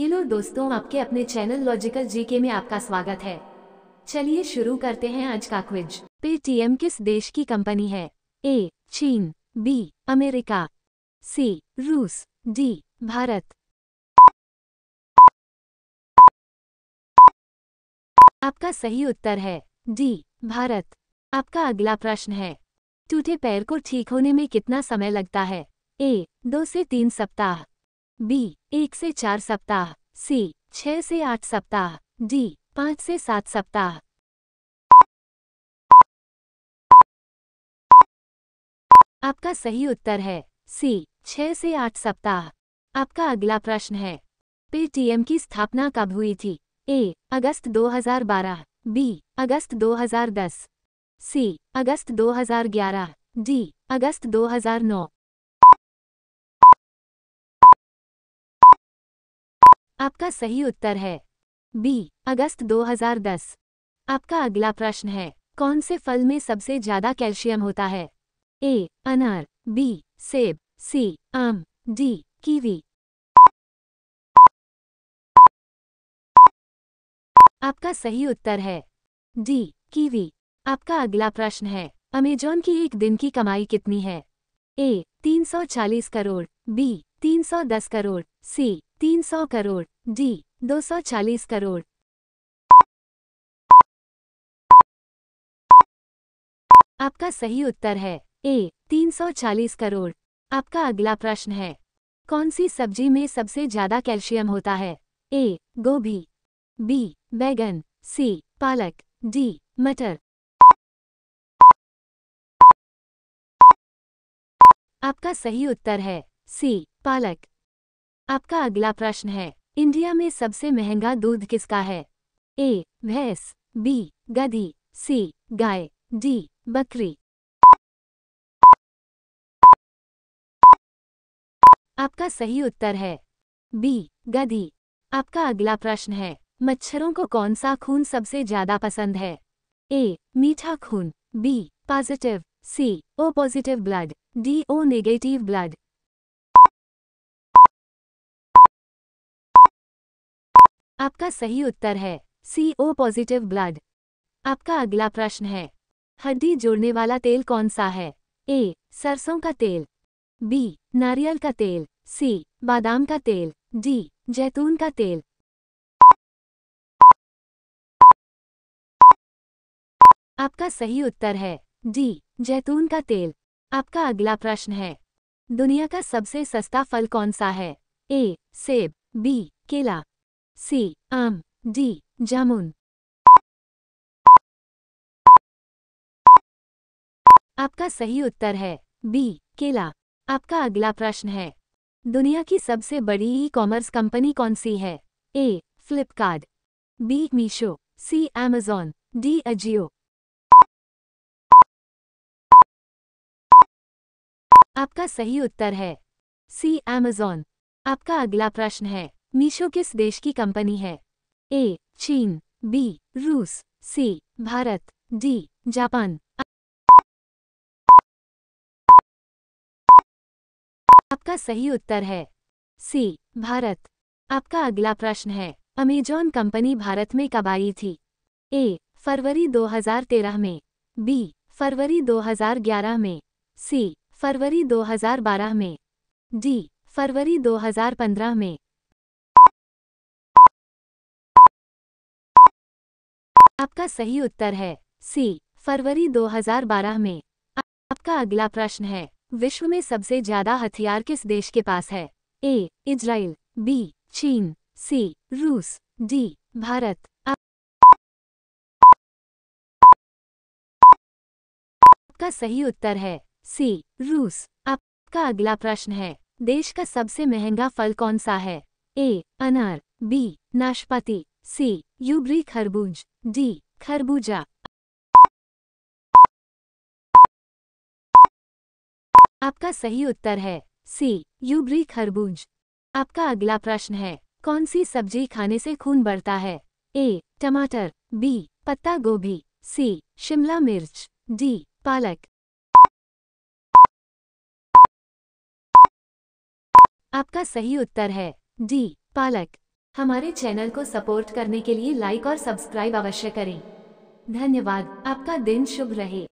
hello दोस्तों आपके अपने चैनल लॉजिकल जीके में आपका स्वागत है चलिए शुरू करते हैं आज का क्विज पेटीएम किस देश की कंपनी है ए चीन बी अमेरिका सी रूस डी भारत आपका सही उत्तर है डी भारत आपका अगला प्रश्न है टूटे पैर को ठीक होने में कितना समय लगता है ए दो से तीन सप्ताह बी एक से चार सप्ताह सी छह से आठ सप्ताह डी पाँच से सात सप्ताह आपका सही उत्तर है सी छह से आठ सप्ताह आपका अगला प्रश्न है पेटीएम की स्थापना कब हुई थी ए अगस्त 2012, बी अगस्त 2010, सी अगस्त 2011, डी अगस्त 2009 आपका सही उत्तर है बी अगस्त 2010 आपका अगला प्रश्न है कौन से फल में सबसे ज्यादा कैल्शियम होता है ए अनार बी सेब सी आम डी कीवी आपका सही उत्तर है डी कीवी आपका अगला प्रश्न है अमेजॉन की एक दिन की कमाई कितनी है A 340 crore B 310 crore C 300 crore D 240 crore आपका सही उत्तर है ए 340 करोड़ आपका अगला प्रश्न है कौन सी सब्जी में सबसे ज्यादा कैल्शियम होता है ए गोभी बी बैगन सी पालक डी मटर आपका सही उत्तर है सी पालक आपका अगला प्रश्न है इंडिया में सबसे महंगा दूध किसका है ए भैंस बी गधी सी गाय डी बकरी आपका सही उत्तर है बी गधी आपका अगला प्रश्न है मच्छरों को कौन सा खून सबसे ज्यादा पसंद है ए मीठा खून B positive C O positive blood D O negative blood आपका सही उत्तर है सी ओ पॉजिटिव ब्लड आपका अगला प्रश्न है हड्डी जोड़ने वाला तेल कौन सा है ए सरसों का तेल बी नारियल का तेल सी बादाम का तेल डी जैतून का तेल आपका सही उत्तर है डी जैतून का तेल आपका अगला प्रश्न है दुनिया का सबसे सस्ता फल कौन सा है ए सेब बी केला सी आम डी जामुन आपका सही उत्तर है बी केला आपका अगला प्रश्न है दुनिया की सबसे बड़ी ई कॉमर्स कंपनी कौन सी है A Flipkart B Meesho C Amazon D Ajio आपका सही उत्तर है सी एमेजॉन आपका अगला प्रश्न है मीशो किस देश की कंपनी है ए चीन बी रूस सी भारत डी जापान आपका सही उत्तर है सी भारत आपका अगला प्रश्न है अमेजॉन कंपनी भारत में कब आई थी ए फरवरी 2013 में बी फरवरी 2011 में सी फरवरी 2012 में डी फरवरी 2015 में आपका सही उत्तर है सी फरवरी 2012 में आपका अगला प्रश्न है विश्व में सबसे ज्यादा हथियार किस देश के पास है ए इजराइल बी चीन सी रूस डी भारत आपका सही उत्तर है सी रूस आपका अगला प्रश्न है देश का सबसे महंगा फल कौन सा है ए अनार बी नाशपाती सी यूब्री खरबूज डी खरबूजा आपका सही उत्तर है सी यूब्री खरबूज आपका अगला प्रश्न है कौन सी सब्जी खाने से खून बढ़ता है ए टमाटर बी पत्ता गोभी सी शिमला मिर्च डी पालक आपका सही उत्तर है डी पालक हमारे चैनल को सपोर्ट करने के लिए लाइक और सब्सक्राइब अवश्य करें धन्यवाद आपका दिन शुभ रहे